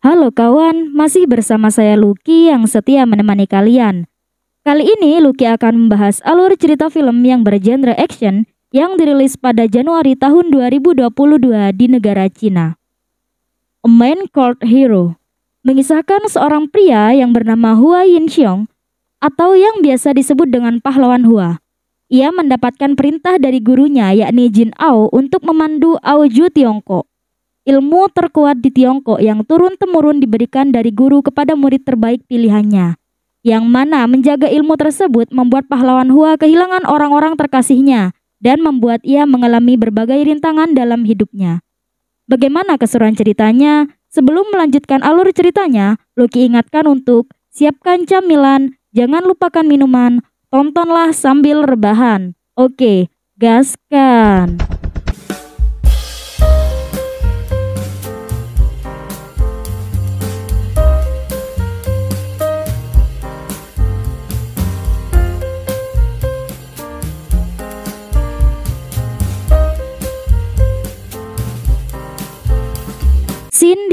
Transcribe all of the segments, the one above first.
Halo kawan, masih bersama saya Lucky yang setia menemani kalian. Kali ini Lucky akan membahas alur cerita film yang bergenre action yang dirilis pada Januari tahun 2022 di negara Cina. A Man Called Hero mengisahkan seorang pria yang bernama Hua Yinxiong atau yang biasa disebut dengan pahlawan Hua. Ia mendapatkan perintah dari gurunya yakni Jin Ao untuk memandu Ao Ju Tiongkok Ilmu terkuat di Tiongkok yang turun-temurun diberikan dari guru kepada murid terbaik pilihannya. Yang mana menjaga ilmu tersebut membuat pahlawan Hua kehilangan orang-orang terkasihnya dan membuat ia mengalami berbagai rintangan dalam hidupnya. Bagaimana keseruan ceritanya? Sebelum melanjutkan alur ceritanya, Loki ingatkan untuk siapkan camilan, jangan lupakan minuman, tontonlah sambil rebahan. Oke, gaskan.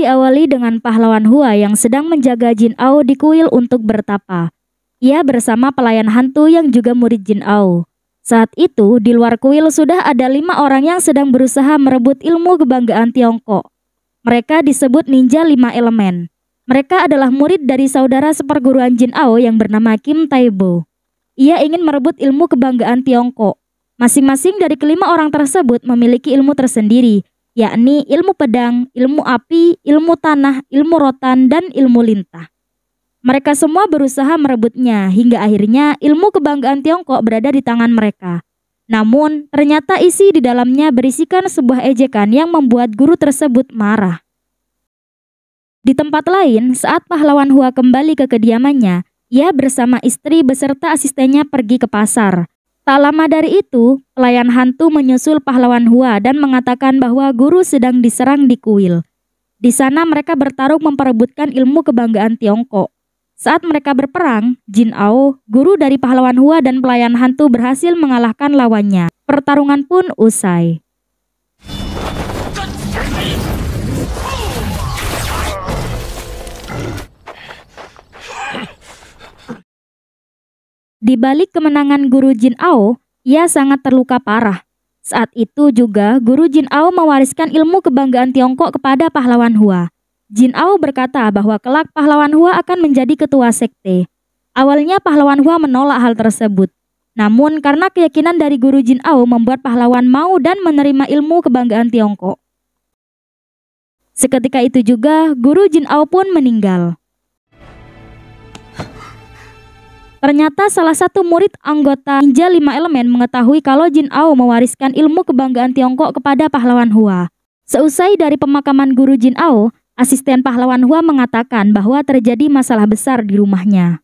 diawali dengan pahlawan Hua yang sedang menjaga Jin Ao di kuil untuk bertapa. Ia bersama pelayan hantu yang juga murid Jin Ao. Saat itu, di luar kuil sudah ada lima orang yang sedang berusaha merebut ilmu kebanggaan Tiongkok. Mereka disebut ninja lima elemen. Mereka adalah murid dari saudara seperguruan Jin Ao yang bernama Kim Taibo. Ia ingin merebut ilmu kebanggaan Tiongkok. Masing-masing dari kelima orang tersebut memiliki ilmu tersendiri, yakni ilmu pedang, ilmu api, ilmu tanah, ilmu rotan, dan ilmu lintah. Mereka semua berusaha merebutnya hingga akhirnya ilmu kebanggaan Tiongkok berada di tangan mereka. Namun, ternyata isi di dalamnya berisikan sebuah ejekan yang membuat guru tersebut marah. Di tempat lain, saat pahlawan Hua kembali ke kediamannya, ia bersama istri beserta asistennya pergi ke pasar. Tak lama dari itu, pelayan hantu menyusul pahlawan Hua dan mengatakan bahwa guru sedang diserang di kuil. Di sana mereka bertarung memperebutkan ilmu kebanggaan Tiongkok. Saat mereka berperang, Jin Ao, guru dari pahlawan Hua dan pelayan hantu berhasil mengalahkan lawannya. Pertarungan pun usai. Di balik kemenangan Guru Jin Ao, ia sangat terluka parah. Saat itu juga Guru Jin Ao mewariskan ilmu kebanggaan Tiongkok kepada pahlawan Hua. Jin Ao berkata bahwa kelak pahlawan Hua akan menjadi ketua sekte. Awalnya pahlawan Hua menolak hal tersebut. Namun karena keyakinan dari Guru Jin Ao membuat pahlawan mau dan menerima ilmu kebanggaan Tiongkok. Seketika itu juga Guru Jin Ao pun meninggal. Ternyata salah satu murid anggota Ninja lima Elemen mengetahui kalau Jin Ao mewariskan ilmu kebanggaan Tiongkok kepada pahlawan Hua. Seusai dari pemakaman guru Jin Ao, asisten pahlawan Hua mengatakan bahwa terjadi masalah besar di rumahnya.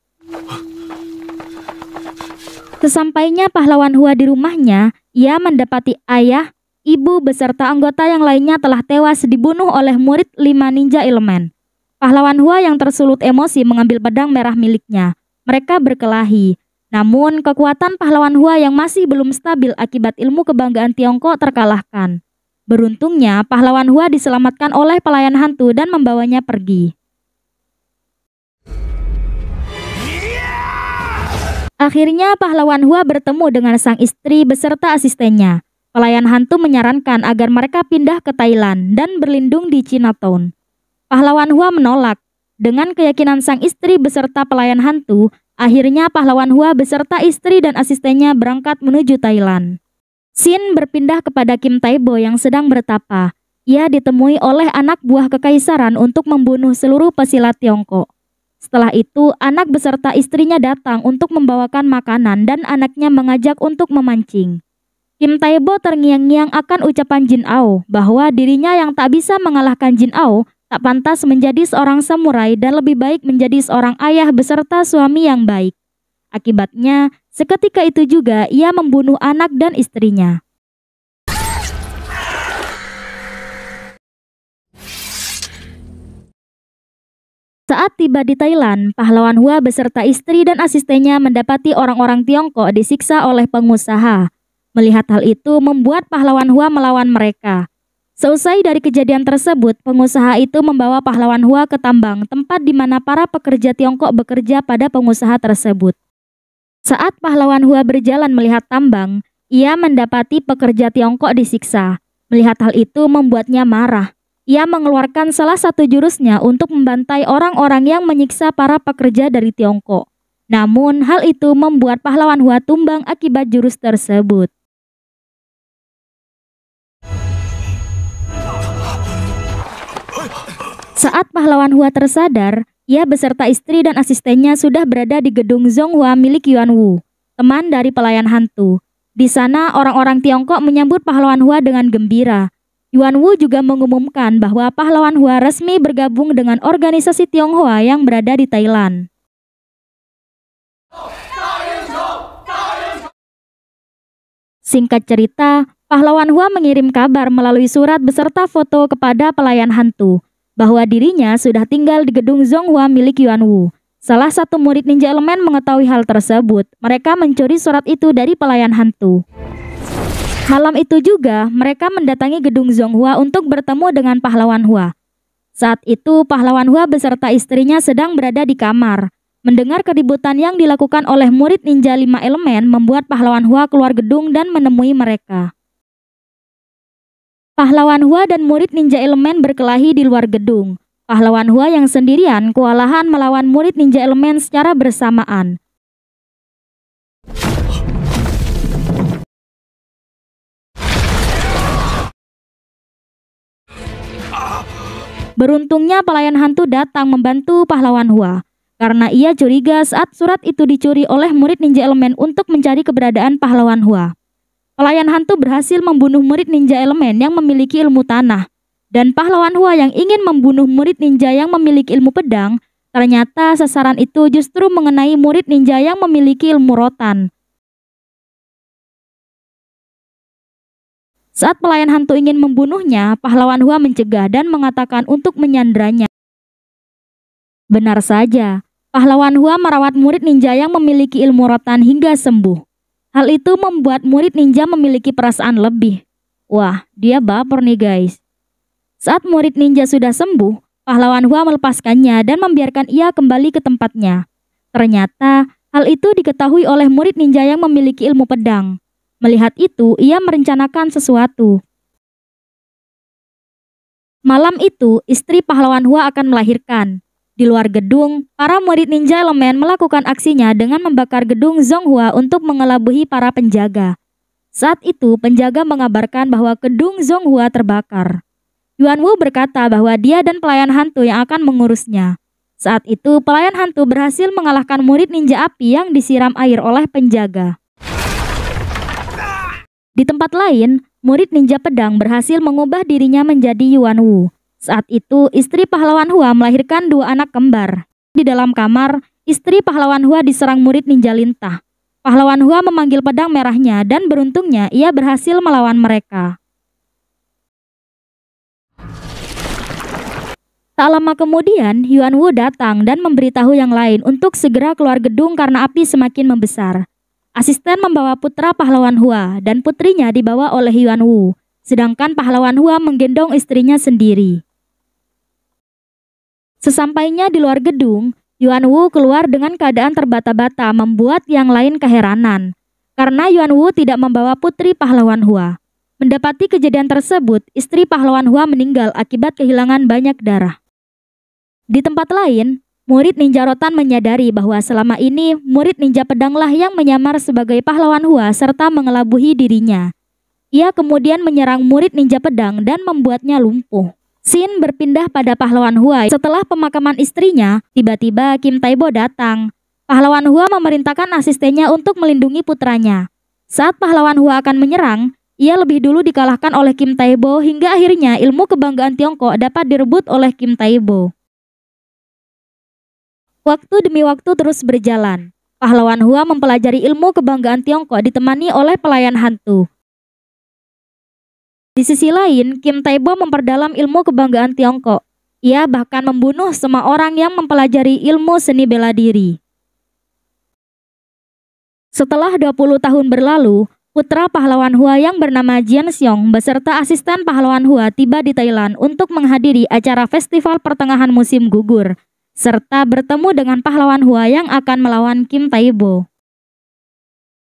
Sesampainya pahlawan Hua di rumahnya, ia mendapati ayah, ibu beserta anggota yang lainnya telah tewas dibunuh oleh murid lima ninja elemen. Pahlawan Hua yang tersulut emosi mengambil pedang merah miliknya mereka berkelahi. Namun, kekuatan pahlawan Hua yang masih belum stabil akibat ilmu kebanggaan Tiongkok terkalahkan. Beruntungnya, pahlawan Hua diselamatkan oleh pelayan hantu dan membawanya pergi. Akhirnya, pahlawan Hua bertemu dengan sang istri beserta asistennya. Pelayan hantu menyarankan agar mereka pindah ke Thailand dan berlindung di Chinatown. Pahlawan Hua menolak dengan keyakinan sang istri beserta pelayan hantu, akhirnya pahlawan Hua beserta istri dan asistennya berangkat menuju Thailand. Sin berpindah kepada Kim Taibo yang sedang bertapa. Ia ditemui oleh anak buah kekaisaran untuk membunuh seluruh pesilat Tiongkok. Setelah itu, anak beserta istrinya datang untuk membawakan makanan dan anaknya mengajak untuk memancing. Kim Taibo terngiang-ngiang akan ucapan Jin Ao bahwa dirinya yang tak bisa mengalahkan Jin Ao tak pantas menjadi seorang samurai dan lebih baik menjadi seorang ayah beserta suami yang baik. Akibatnya, seketika itu juga ia membunuh anak dan istrinya. Saat tiba di Thailand, pahlawan Hua beserta istri dan asistennya mendapati orang-orang Tiongkok disiksa oleh pengusaha. Melihat hal itu membuat pahlawan Hua melawan mereka. Selesai dari kejadian tersebut, pengusaha itu membawa pahlawan Hua ke tambang, tempat di mana para pekerja Tiongkok bekerja pada pengusaha tersebut. Saat pahlawan Hua berjalan melihat tambang, ia mendapati pekerja Tiongkok disiksa. Melihat hal itu membuatnya marah. Ia mengeluarkan salah satu jurusnya untuk membantai orang-orang yang menyiksa para pekerja dari Tiongkok. Namun, hal itu membuat pahlawan Hua tumbang akibat jurus tersebut. Saat pahlawan Hua tersadar, ia beserta istri dan asistennya sudah berada di gedung Zhonghua milik Yuan Wu, teman dari pelayan hantu. Di sana, orang-orang Tiongkok menyambut pahlawan Hua dengan gembira. Yuan Wu juga mengumumkan bahwa pahlawan Hua resmi bergabung dengan organisasi Tionghoa yang berada di Thailand. Singkat cerita, pahlawan Hua mengirim kabar melalui surat beserta foto kepada pelayan hantu bahwa dirinya sudah tinggal di gedung Zhonghua milik Yuan Wu. Salah satu murid ninja elemen mengetahui hal tersebut. Mereka mencuri surat itu dari pelayan hantu. Malam itu juga, mereka mendatangi gedung Zhonghua untuk bertemu dengan pahlawan Hua. Saat itu, pahlawan Hua beserta istrinya sedang berada di kamar. Mendengar keributan yang dilakukan oleh murid ninja lima elemen membuat pahlawan Hua keluar gedung dan menemui mereka. Pahlawan Hua dan murid ninja elemen berkelahi di luar gedung. Pahlawan Hua yang sendirian kewalahan melawan murid ninja elemen secara bersamaan. Beruntungnya pelayan hantu datang membantu pahlawan Hua. Karena ia curiga saat surat itu dicuri oleh murid ninja elemen untuk mencari keberadaan pahlawan Hua. Pelayan hantu berhasil membunuh murid ninja elemen yang memiliki ilmu tanah. Dan pahlawan Hua yang ingin membunuh murid ninja yang memiliki ilmu pedang, ternyata sasaran itu justru mengenai murid ninja yang memiliki ilmu rotan. Saat pelayan hantu ingin membunuhnya, pahlawan Hua mencegah dan mengatakan untuk menyandranya. Benar saja, pahlawan Hua merawat murid ninja yang memiliki ilmu rotan hingga sembuh. Hal itu membuat murid ninja memiliki perasaan lebih. Wah, dia baper nih guys. Saat murid ninja sudah sembuh, pahlawan Hua melepaskannya dan membiarkan ia kembali ke tempatnya. Ternyata, hal itu diketahui oleh murid ninja yang memiliki ilmu pedang. Melihat itu, ia merencanakan sesuatu. Malam itu, istri pahlawan Hua akan melahirkan. Di luar gedung, para murid ninja elemen melakukan aksinya dengan membakar gedung Zhonghua untuk mengelabuhi para penjaga. Saat itu, penjaga mengabarkan bahwa gedung Zhonghua terbakar. Yuan Wu berkata bahwa dia dan pelayan hantu yang akan mengurusnya. Saat itu, pelayan hantu berhasil mengalahkan murid ninja api yang disiram air oleh penjaga. Di tempat lain, murid ninja pedang berhasil mengubah dirinya menjadi Yuan Wu. Saat itu, istri pahlawan Hua melahirkan dua anak kembar. Di dalam kamar, istri pahlawan Hua diserang murid ninja lintah. Pahlawan Hua memanggil pedang merahnya dan beruntungnya ia berhasil melawan mereka. Tak lama kemudian, Yuan Wu datang dan memberitahu yang lain untuk segera keluar gedung karena api semakin membesar. Asisten membawa putra pahlawan Hua dan putrinya dibawa oleh Yuan Wu, sedangkan pahlawan Hua menggendong istrinya sendiri. Sesampainya di luar gedung, Yuan Wu keluar dengan keadaan terbata-bata membuat yang lain keheranan. Karena Yuan Wu tidak membawa putri pahlawan Hua. Mendapati kejadian tersebut, istri pahlawan Hua meninggal akibat kehilangan banyak darah. Di tempat lain, murid ninja rotan menyadari bahwa selama ini murid ninja pedanglah yang menyamar sebagai pahlawan Hua serta mengelabuhi dirinya. Ia kemudian menyerang murid ninja pedang dan membuatnya lumpuh. Sin berpindah pada pahlawan Hua. Setelah pemakaman istrinya, tiba-tiba Kim Taibo datang. Pahlawan Hua memerintahkan asistennya untuk melindungi putranya. Saat pahlawan Hua akan menyerang, ia lebih dulu dikalahkan oleh Kim Taibo hingga akhirnya ilmu kebanggaan Tiongkok dapat direbut oleh Kim Taibo. Waktu demi waktu terus berjalan. Pahlawan Hua mempelajari ilmu kebanggaan Tiongkok ditemani oleh pelayan hantu. Di sisi lain, Kim Taebo memperdalam ilmu kebanggaan Tiongkok. Ia bahkan membunuh semua orang yang mempelajari ilmu seni bela diri. Setelah 20 tahun berlalu, putra pahlawan Hua yang bernama Jian Xiong beserta asisten pahlawan Hua tiba di Thailand untuk menghadiri acara festival pertengahan musim gugur, serta bertemu dengan pahlawan Hua yang akan melawan Kim Taibo.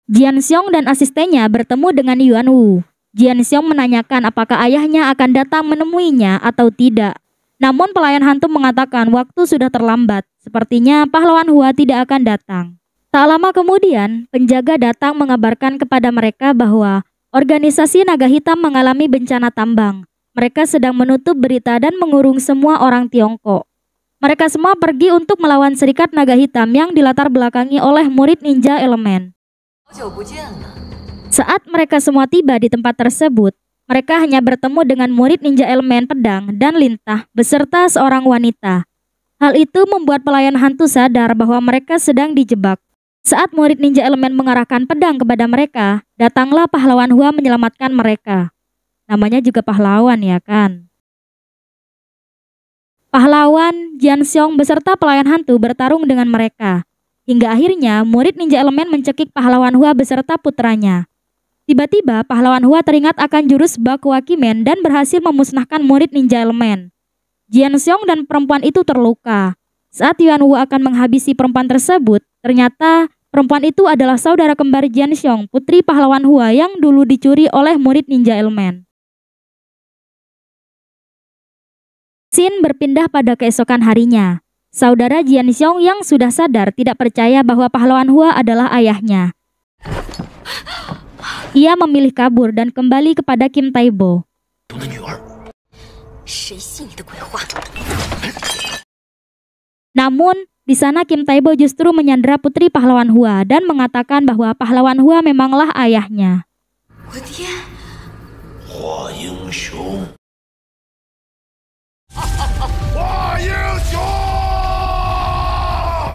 Jian Xiong dan asistennya bertemu dengan Yuan Wu. Jian Xiong menanyakan apakah ayahnya akan datang menemuinya atau tidak. Namun pelayan hantu mengatakan waktu sudah terlambat, sepertinya pahlawan Hua tidak akan datang. Tak lama kemudian, penjaga datang mengabarkan kepada mereka bahwa organisasi naga hitam mengalami bencana tambang. Mereka sedang menutup berita dan mengurung semua orang Tiongkok. Mereka semua pergi untuk melawan serikat naga hitam yang dilatar belakangi oleh murid ninja elemen. Saat mereka semua tiba di tempat tersebut, mereka hanya bertemu dengan murid ninja elemen pedang dan lintah beserta seorang wanita. Hal itu membuat pelayan hantu sadar bahwa mereka sedang dijebak. Saat murid ninja elemen mengarahkan pedang kepada mereka, datanglah pahlawan Hua menyelamatkan mereka. Namanya juga pahlawan ya kan? Pahlawan, Jian Xiong beserta pelayan hantu bertarung dengan mereka. Hingga akhirnya murid ninja elemen mencekik pahlawan Hua beserta putranya. Tiba-tiba, pahlawan Hua teringat akan jurus Bakuakimen dan berhasil memusnahkan murid ninja elemen. Jian Xiong dan perempuan itu terluka. Saat Yuan Wu akan menghabisi perempuan tersebut, ternyata perempuan itu adalah saudara kembar Jian Xiong, putri pahlawan Hua yang dulu dicuri oleh murid ninja elemen. Sin berpindah pada keesokan harinya. Saudara Jian Xiong yang sudah sadar tidak percaya bahwa pahlawan Hua adalah ayahnya. Ia memilih kabur dan kembali kepada Kim Taibo. Namun, di sana Kim Taibo justru menyandera putri pahlawan Hua dan mengatakan bahwa pahlawan Hua memanglah ayahnya.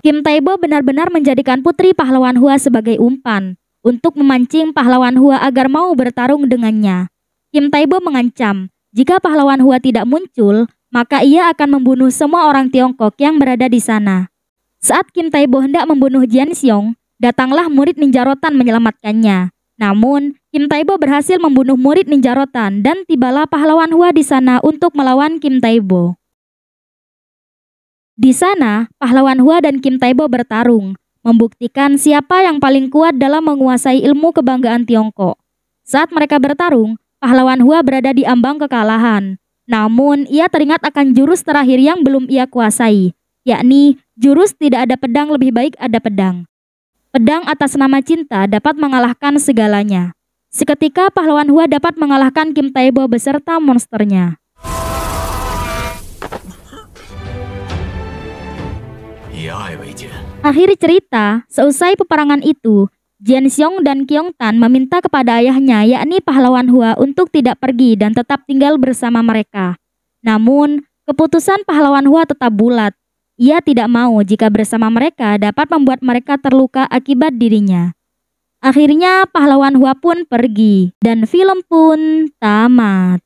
Kim Taibo benar-benar menjadikan putri pahlawan Hua sebagai umpan untuk memancing pahlawan Hua agar mau bertarung dengannya. Kim Taibo mengancam, jika pahlawan Hua tidak muncul, maka ia akan membunuh semua orang Tiongkok yang berada di sana. Saat Kim Taibo hendak membunuh Jian Xiong, datanglah murid ninja rotan menyelamatkannya. Namun, Kim Taibo berhasil membunuh murid ninja rotan dan tibalah pahlawan Hua di sana untuk melawan Kim Taibo. Di sana, pahlawan Hua dan Kim Taibo bertarung membuktikan siapa yang paling kuat dalam menguasai ilmu kebanggaan Tiongkok. Saat mereka bertarung, pahlawan Hua berada di ambang kekalahan. Namun, ia teringat akan jurus terakhir yang belum ia kuasai, yakni jurus tidak ada pedang lebih baik ada pedang. Pedang atas nama cinta dapat mengalahkan segalanya. Seketika pahlawan Hua dapat mengalahkan Kim Taibo beserta monsternya. Akhir cerita, seusai peperangan itu, Jian Xiong dan Qiong Tan meminta kepada ayahnya yakni pahlawan Hua untuk tidak pergi dan tetap tinggal bersama mereka. Namun, keputusan pahlawan Hua tetap bulat. Ia tidak mau jika bersama mereka dapat membuat mereka terluka akibat dirinya. Akhirnya pahlawan Hua pun pergi dan film pun tamat.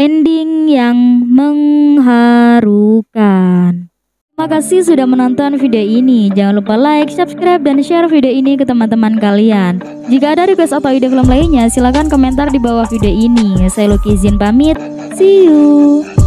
Ending yang mengharukan. Terima kasih sudah menonton video ini. Jangan lupa like, subscribe, dan share video ini ke teman-teman kalian. Jika ada request atau ide film lainnya, silahkan komentar di bawah video ini. Saya Lucky izin pamit. See you.